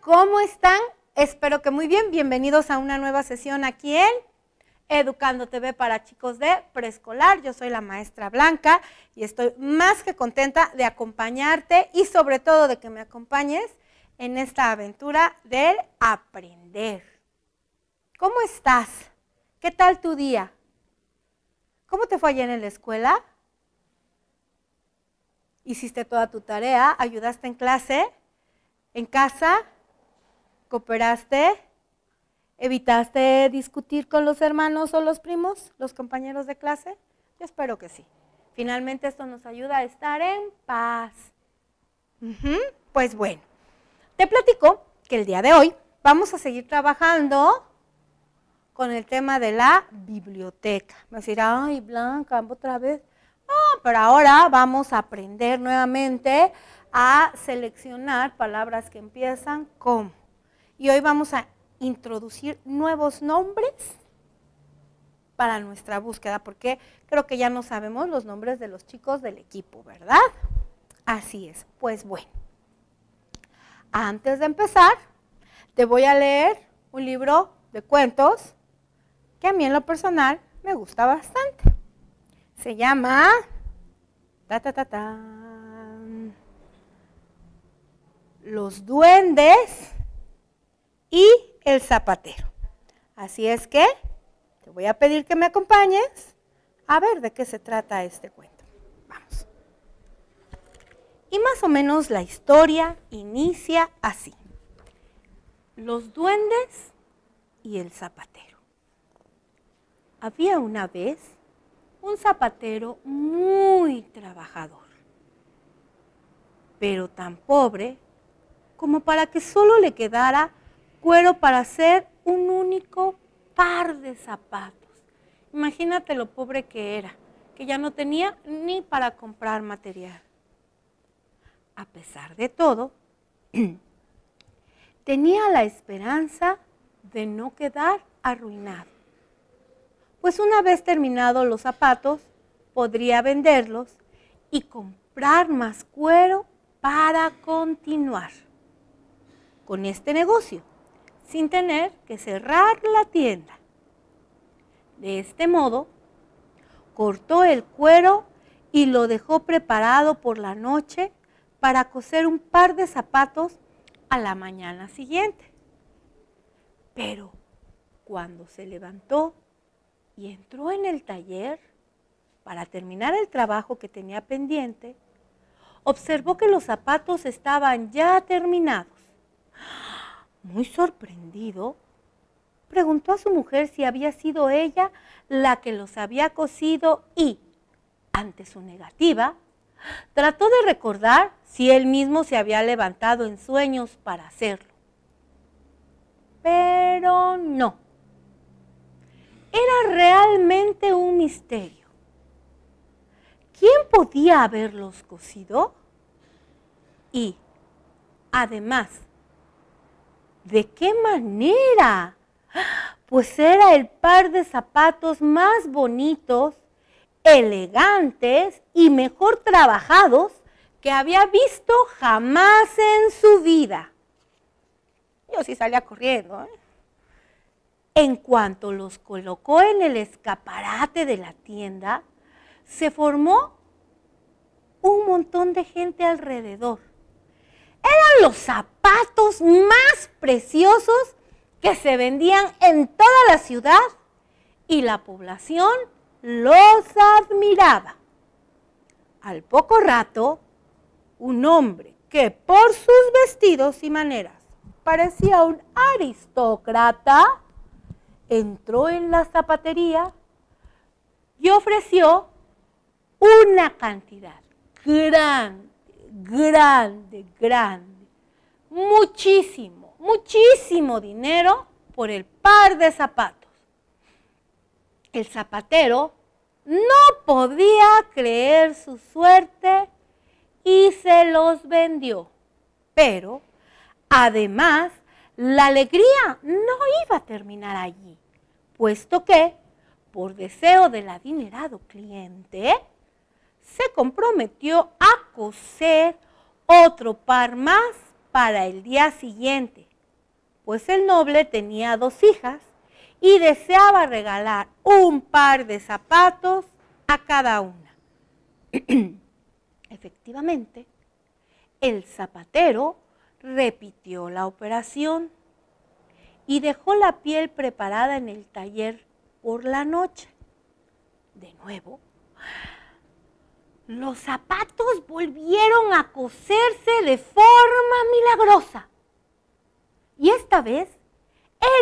¿Cómo están? Espero que muy bien. Bienvenidos a una nueva sesión aquí en Educando TV para chicos de preescolar. Yo soy la maestra Blanca y estoy más que contenta de acompañarte y sobre todo de que me acompañes en esta aventura del aprender. ¿Cómo estás? ¿Qué tal tu día? ¿Cómo te fue ayer en la escuela? ¿Hiciste toda tu tarea? ¿Ayudaste en clase? En casa, cooperaste, evitaste discutir con los hermanos o los primos, los compañeros de clase. Yo espero que sí. Finalmente esto nos ayuda a estar en paz. Pues bueno, te platico que el día de hoy vamos a seguir trabajando con el tema de la biblioteca. Me decir, ay, Blanca, otra vez. No, pero ahora vamos a aprender nuevamente a seleccionar palabras que empiezan con. Y hoy vamos a introducir nuevos nombres para nuestra búsqueda, porque creo que ya no sabemos los nombres de los chicos del equipo, ¿verdad? Así es, pues bueno. Antes de empezar, te voy a leer un libro de cuentos que a mí en lo personal me gusta bastante. Se llama... Ta, ta, ta, ta los duendes y el zapatero. Así es que te voy a pedir que me acompañes a ver de qué se trata este cuento. Vamos. Y más o menos la historia inicia así. Los duendes y el zapatero. Había una vez un zapatero muy trabajador, pero tan pobre como para que solo le quedara cuero para hacer un único par de zapatos. Imagínate lo pobre que era, que ya no tenía ni para comprar material. A pesar de todo, tenía la esperanza de no quedar arruinado, pues una vez terminados los zapatos, podría venderlos y comprar más cuero para continuar con este negocio, sin tener que cerrar la tienda. De este modo, cortó el cuero y lo dejó preparado por la noche para coser un par de zapatos a la mañana siguiente. Pero cuando se levantó y entró en el taller para terminar el trabajo que tenía pendiente, observó que los zapatos estaban ya terminados. Muy sorprendido, preguntó a su mujer si había sido ella la que los había cosido y, ante su negativa, trató de recordar si él mismo se había levantado en sueños para hacerlo. Pero no. Era realmente un misterio. ¿Quién podía haberlos cosido? Y, además, ¿De qué manera? Pues era el par de zapatos más bonitos, elegantes y mejor trabajados que había visto jamás en su vida. Yo sí salía corriendo. ¿eh? En cuanto los colocó en el escaparate de la tienda, se formó un montón de gente alrededor eran los zapatos más preciosos que se vendían en toda la ciudad y la población los admiraba. Al poco rato, un hombre que por sus vestidos y maneras parecía un aristócrata, entró en la zapatería y ofreció una cantidad grande grande, grande, muchísimo, muchísimo dinero por el par de zapatos. El zapatero no podía creer su suerte y se los vendió. Pero, además, la alegría no iba a terminar allí, puesto que, por deseo del adinerado cliente, se comprometió a coser otro par más para el día siguiente, pues el noble tenía dos hijas y deseaba regalar un par de zapatos a cada una. Efectivamente, el zapatero repitió la operación y dejó la piel preparada en el taller por la noche. De nuevo, los zapatos volvieron a coserse de forma milagrosa. Y esta vez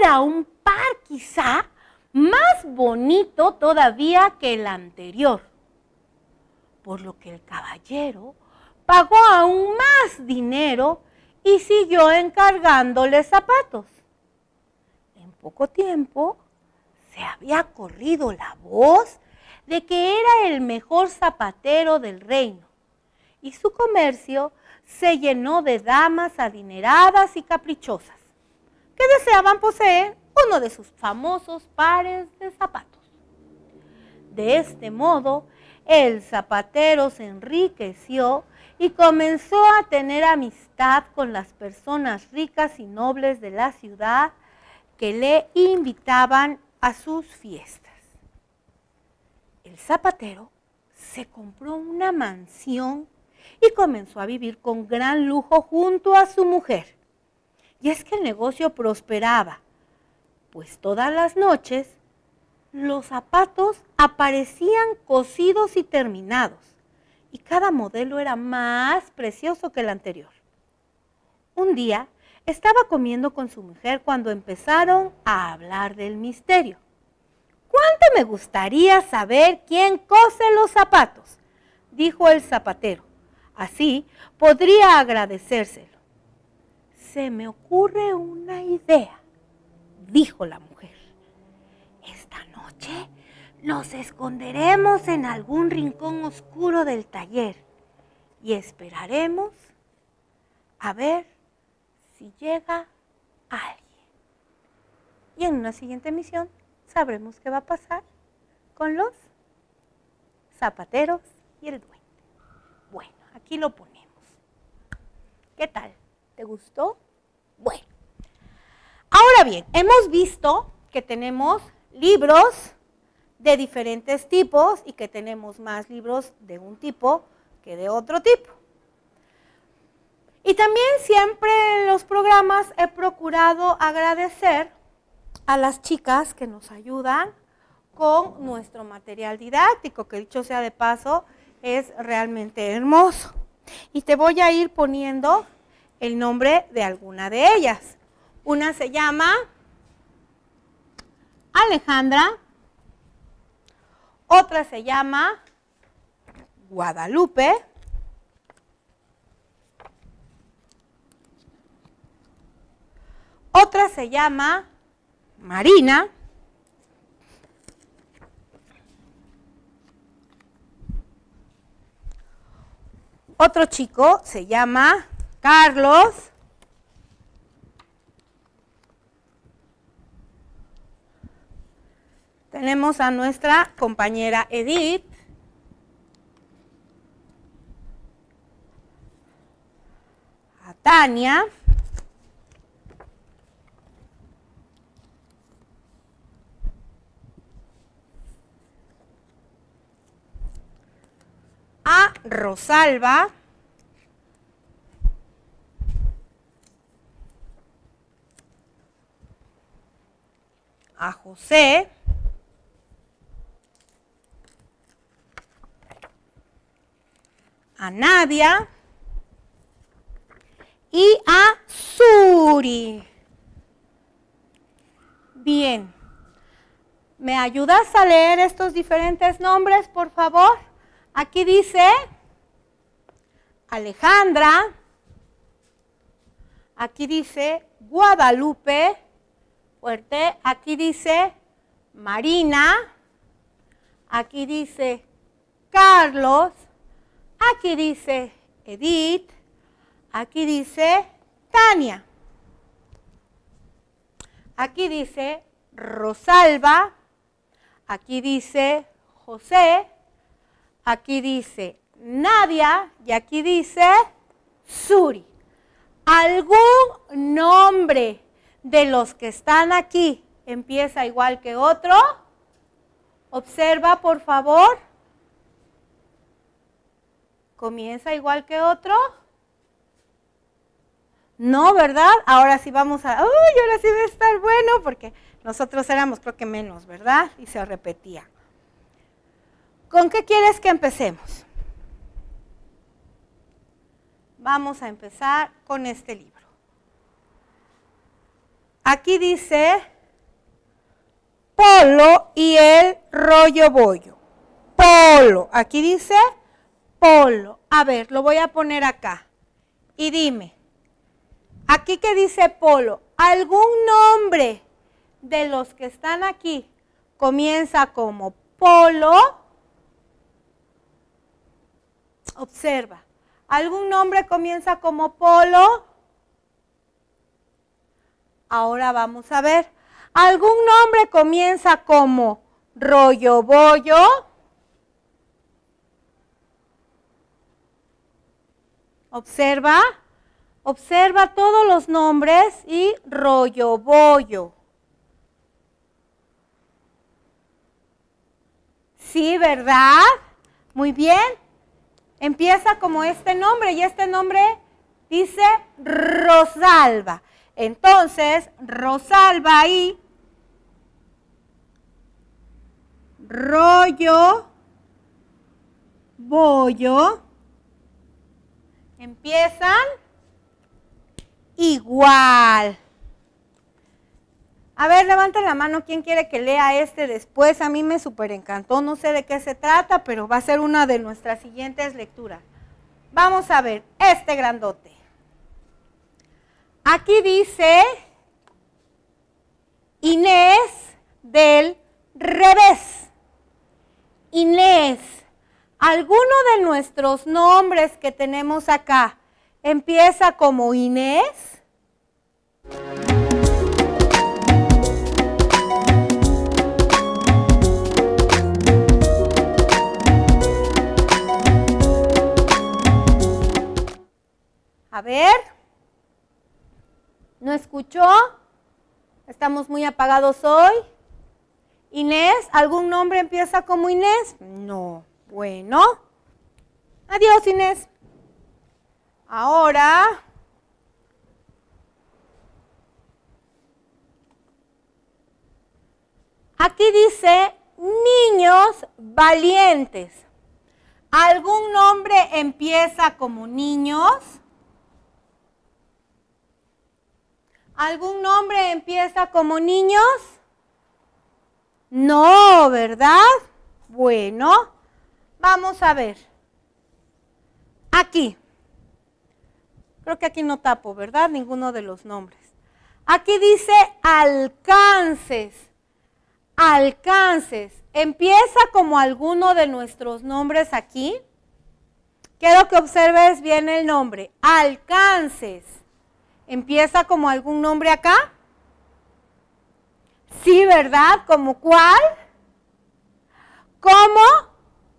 era un par quizá más bonito todavía que el anterior, por lo que el caballero pagó aún más dinero y siguió encargándole zapatos. En poco tiempo se había corrido la voz de que era el mejor zapatero del reino, y su comercio se llenó de damas adineradas y caprichosas, que deseaban poseer uno de sus famosos pares de zapatos. De este modo, el zapatero se enriqueció y comenzó a tener amistad con las personas ricas y nobles de la ciudad que le invitaban a sus fiestas el zapatero se compró una mansión y comenzó a vivir con gran lujo junto a su mujer. Y es que el negocio prosperaba, pues todas las noches los zapatos aparecían cosidos y terminados, y cada modelo era más precioso que el anterior. Un día estaba comiendo con su mujer cuando empezaron a hablar del misterio. ¿Cuánto me gustaría saber quién cose los zapatos? dijo el zapatero. Así podría agradecérselo. Se me ocurre una idea, dijo la mujer. Esta noche nos esconderemos en algún rincón oscuro del taller y esperaremos a ver si llega alguien. Y en una siguiente misión, sabremos qué va a pasar con los zapateros y el duende. Bueno, aquí lo ponemos. ¿Qué tal? ¿Te gustó? Bueno. Ahora bien, hemos visto que tenemos libros de diferentes tipos y que tenemos más libros de un tipo que de otro tipo. Y también siempre en los programas he procurado agradecer a las chicas que nos ayudan con nuestro material didáctico, que dicho sea de paso, es realmente hermoso. Y te voy a ir poniendo el nombre de alguna de ellas. Una se llama Alejandra, otra se llama Guadalupe, otra se llama marina. Otro chico se llama Carlos. Tenemos a nuestra compañera Edith. A Tania. a Rosalba. a José a Nadia y a Suri. Bien. ¿Me ayudas a leer estos diferentes nombres, por favor? Aquí dice Alejandra, aquí dice Guadalupe, fuerte, aquí dice Marina, aquí dice Carlos, aquí dice Edith, aquí dice Tania, aquí dice Rosalba, aquí dice José, Aquí dice Nadia y aquí dice Suri. Algún nombre de los que están aquí empieza igual que otro. Observa, por favor. ¿Comienza igual que otro? No, ¿verdad? Ahora sí vamos a... ¡Uy, ahora sí va a estar bueno! Porque nosotros éramos creo que menos, ¿verdad? Y se repetía. ¿Con qué quieres que empecemos? Vamos a empezar con este libro. Aquí dice polo y el rollo bollo. Polo. Aquí dice polo. A ver, lo voy a poner acá. Y dime, aquí que dice polo, ¿algún nombre de los que están aquí comienza como polo? Observa. ¿Algún nombre comienza como polo? Ahora vamos a ver. ¿Algún nombre comienza como rollo bollo? Observa. Observa todos los nombres y rollo bollo. Sí, ¿verdad? Muy bien. Empieza como este nombre y este nombre dice Rosalba. Entonces, Rosalba y rollo, bollo, empiezan igual. A ver, levanten la mano, ¿quién quiere que lea este después? A mí me súper encantó, no sé de qué se trata, pero va a ser una de nuestras siguientes lecturas. Vamos a ver, este grandote. Aquí dice Inés del revés. Inés, alguno de nuestros nombres que tenemos acá empieza como Inés. A ver. ¿No escuchó? Estamos muy apagados hoy. Inés, ¿algún nombre empieza como Inés? No. Bueno. Adiós, Inés. Ahora... Aquí dice niños valientes. ¿Algún nombre empieza como niños? ¿Algún nombre empieza como niños? No, ¿verdad? Bueno, vamos a ver. Aquí. Creo que aquí no tapo, ¿verdad? Ninguno de los nombres. Aquí dice alcances. Alcances. Empieza como alguno de nuestros nombres aquí. Quiero que observes bien el nombre. Alcances. ¿Empieza como algún nombre acá? Sí, ¿verdad? ¿Como cuál? Como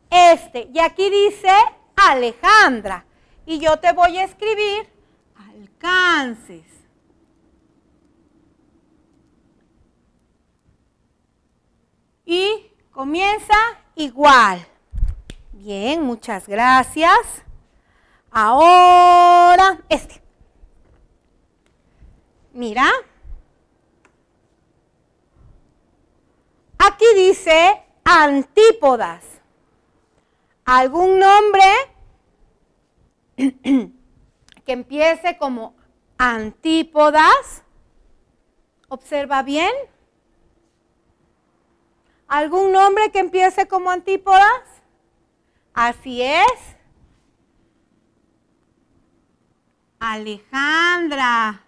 este. Y aquí dice Alejandra. Y yo te voy a escribir alcances. Y comienza igual. Bien, muchas gracias. Ahora, este. Mira. Aquí dice antípodas. ¿Algún nombre que empiece como antípodas? Observa bien. ¿Algún nombre que empiece como antípodas? Así es. Alejandra.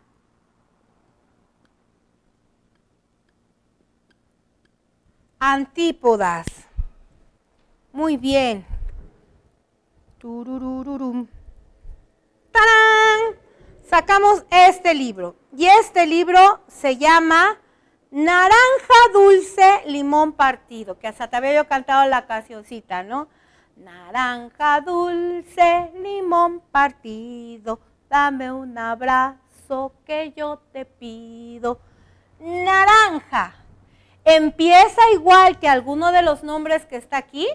Antípodas. Muy bien. ¡Tarán! Sacamos este libro. Y este libro se llama Naranja Dulce Limón Partido, que hasta te había yo cantado la cancioncita, ¿no? Naranja dulce, limón partido, dame un abrazo que yo te pido. Naranja, Empieza igual que alguno de los nombres que está aquí.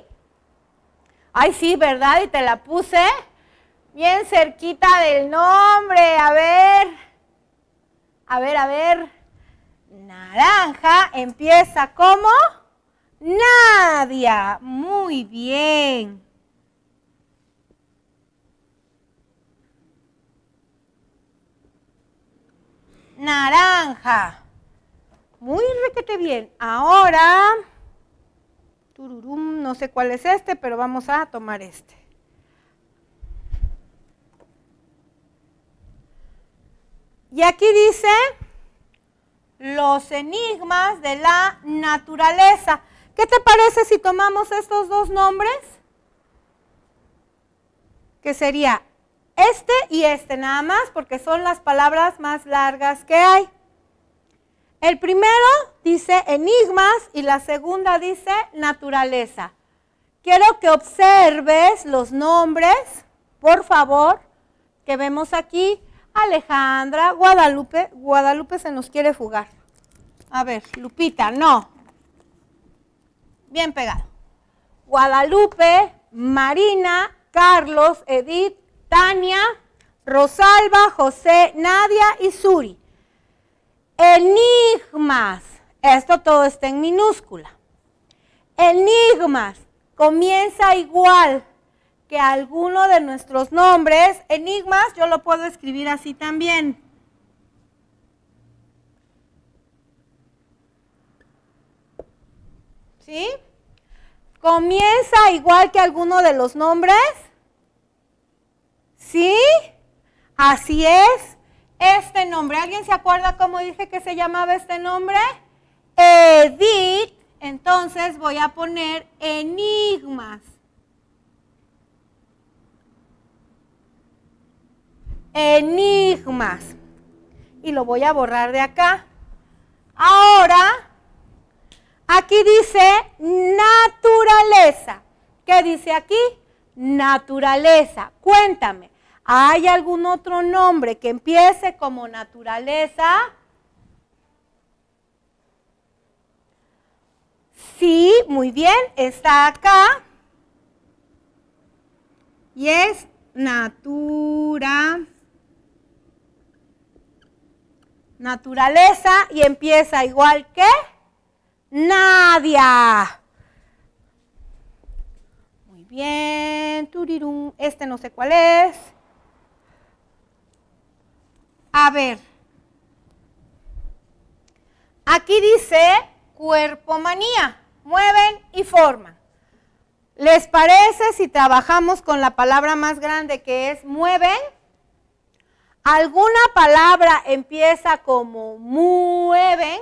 Ay, sí, ¿verdad? Y te la puse bien cerquita del nombre. A ver. A ver, a ver. Naranja empieza como Nadia. Muy bien. Naranja. Muy requete bien. Ahora, tururum, no sé cuál es este, pero vamos a tomar este. Y aquí dice los enigmas de la naturaleza. ¿Qué te parece si tomamos estos dos nombres? Que sería este y este nada más, porque son las palabras más largas que hay. El primero dice enigmas y la segunda dice naturaleza. Quiero que observes los nombres, por favor, que vemos aquí. Alejandra, Guadalupe, Guadalupe se nos quiere jugar. A ver, Lupita, no. Bien pegado. Guadalupe, Marina, Carlos, Edith, Tania, Rosalba, José, Nadia y Suri. Enigmas. Esto todo está en minúscula. Enigmas. Comienza igual que alguno de nuestros nombres. Enigmas yo lo puedo escribir así también. ¿Sí? Comienza igual que alguno de los nombres. ¿Sí? Así es este nombre. ¿Alguien se acuerda cómo dije que se llamaba este nombre? Edith. Entonces voy a poner enigmas. Enigmas. Y lo voy a borrar de acá. Ahora, aquí dice naturaleza. ¿Qué dice aquí? Naturaleza. Cuéntame. ¿Hay algún otro nombre que empiece como naturaleza? Sí, muy bien, está acá. Y es natura, naturaleza y empieza igual que Nadia. Muy bien, turirum, este no sé cuál es. A ver, aquí dice cuerpo manía, mueven y forman. ¿Les parece si trabajamos con la palabra más grande que es mueven? ¿Alguna palabra empieza como mueven?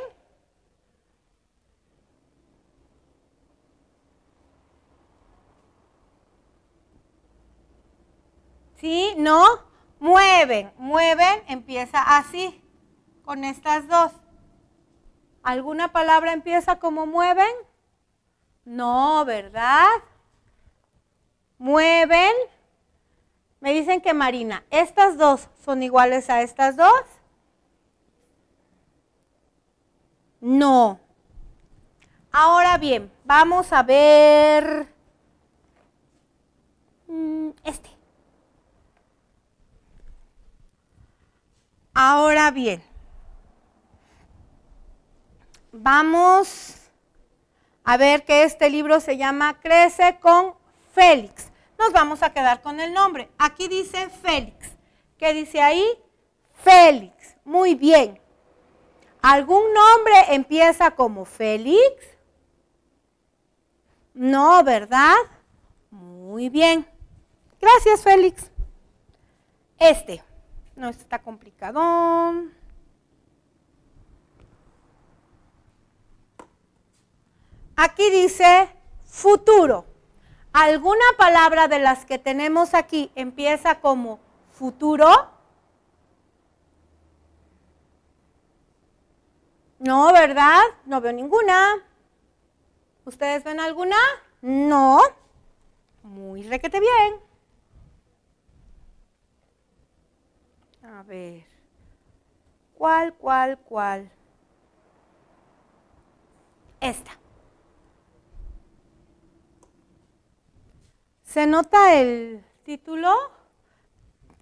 ¿Sí? ¿No? Mueven, mueven, empieza así, con estas dos. ¿Alguna palabra empieza como mueven? No, ¿verdad? Mueven. Me dicen que Marina, estas dos son iguales a estas dos. No. Ahora bien, vamos a ver mm, este. Ahora bien, vamos a ver que este libro se llama Crece con Félix. Nos vamos a quedar con el nombre. Aquí dice Félix. ¿Qué dice ahí? Félix. Muy bien. ¿Algún nombre empieza como Félix? No, ¿verdad? Muy bien. Gracias, Félix. Este. No, está complicado. Aquí dice futuro. ¿Alguna palabra de las que tenemos aquí empieza como futuro? No, ¿verdad? No veo ninguna. ¿Ustedes ven alguna? No. Muy requete bien. A ver. ¿Cuál, cuál, cuál? Esta. ¿Se nota el título?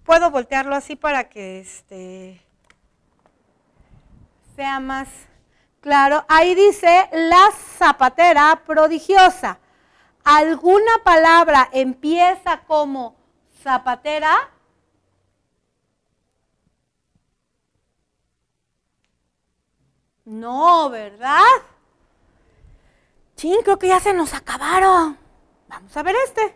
Puedo voltearlo así para que este sea más claro. Ahí dice la zapatera prodigiosa. ¿Alguna palabra empieza como zapatera? No, ¿verdad? Chin, creo que ya se nos acabaron. Vamos a ver este.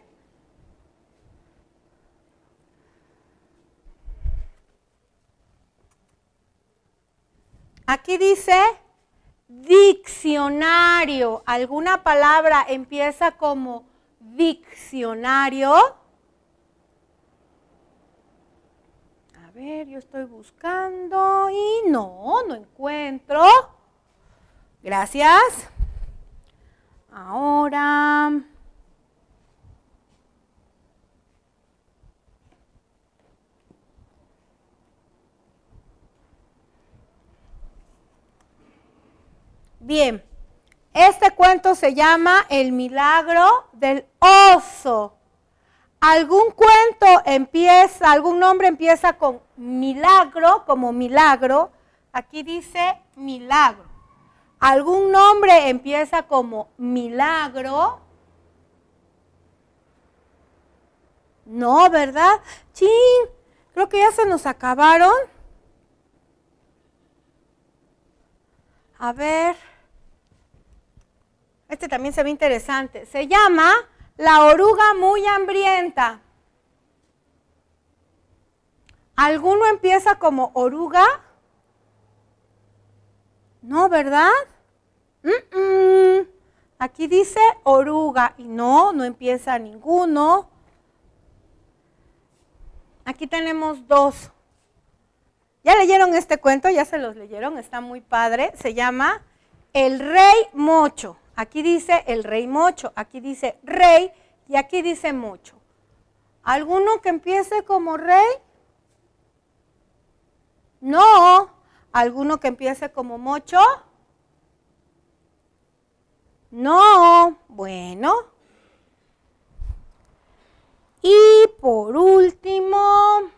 Aquí dice diccionario. ¿Alguna palabra empieza como diccionario? ver, yo estoy buscando y no, no encuentro. Gracias. Ahora... Bien, este cuento se llama El milagro del oso. Algún cuento empieza, algún nombre empieza con milagro, como milagro. Aquí dice milagro. Algún nombre empieza como milagro. No, ¿verdad? Chin, creo que ya se nos acabaron. A ver. Este también se ve interesante. Se llama la oruga muy hambrienta. ¿Alguno empieza como oruga? No, ¿verdad? Aquí dice oruga y no, no empieza ninguno. Aquí tenemos dos. ¿Ya leyeron este cuento? ¿Ya se los leyeron? Está muy padre. Se llama El Rey Mocho. Aquí dice el rey mocho, aquí dice rey y aquí dice mocho. ¿Alguno que empiece como rey? No. ¿Alguno que empiece como mocho? No. Bueno. Y por último...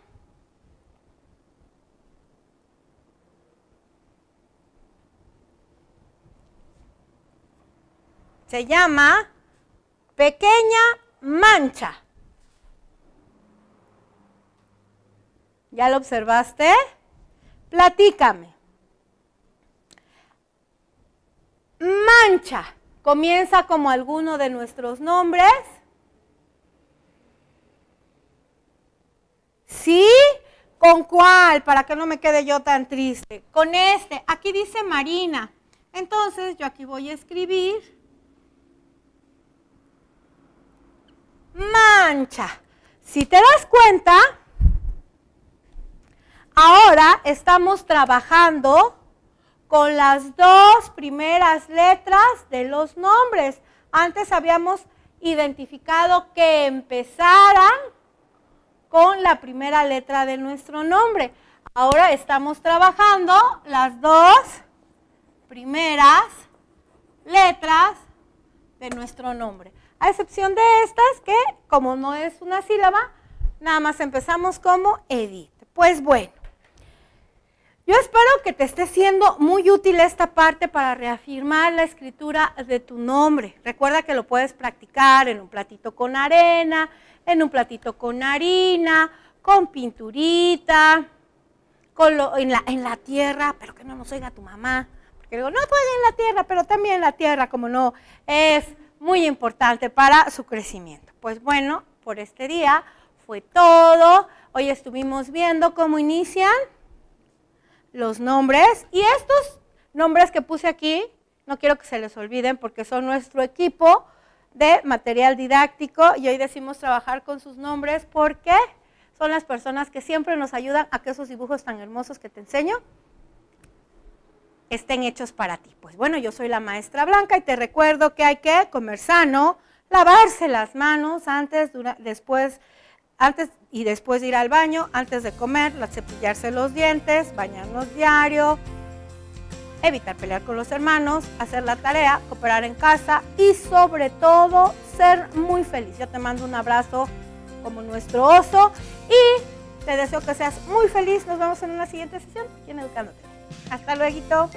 se llama pequeña mancha. ¿Ya lo observaste? Platícame. Mancha comienza como alguno de nuestros nombres. ¿Sí? ¿Con cuál? Para que no me quede yo tan triste. Con este. Aquí dice Marina. Entonces yo aquí voy a escribir mancha. Si te das cuenta, ahora estamos trabajando con las dos primeras letras de los nombres. Antes habíamos identificado que empezaran con la primera letra de nuestro nombre. Ahora estamos trabajando las dos primeras letras de nuestro nombre a excepción de estas que, como no es una sílaba, nada más empezamos como edit. Pues bueno, yo espero que te esté siendo muy útil esta parte para reafirmar la escritura de tu nombre. Recuerda que lo puedes practicar en un platito con arena, en un platito con harina, con pinturita, en, la, tierra, pero que no nos oiga tu mamá. Porque digo, no, puede en la tierra, pero también en la tierra, como no es muy importante para su crecimiento. Pues bueno, por este día fue todo. Hoy estuvimos viendo cómo inician los nombres y estos nombres que puse aquí, no quiero que se les olviden porque son nuestro equipo de material didáctico y hoy decimos trabajar con sus nombres porque son las personas que siempre nos ayudan a que esos dibujos tan hermosos que te enseño estén hechos para ti. Pues bueno, yo soy la maestra Blanca y te recuerdo que hay que comer sano, lavarse las manos antes, después, antes y después de ir al baño, antes de comer, cepillarse los dientes, bañarnos diario, evitar pelear con los hermanos, hacer la tarea, cooperar en casa y sobre todo ser muy feliz. Yo te mando un abrazo como nuestro oso y te deseo que seas muy feliz. Nos vemos en una siguiente sesión en Educándote. Hasta luego.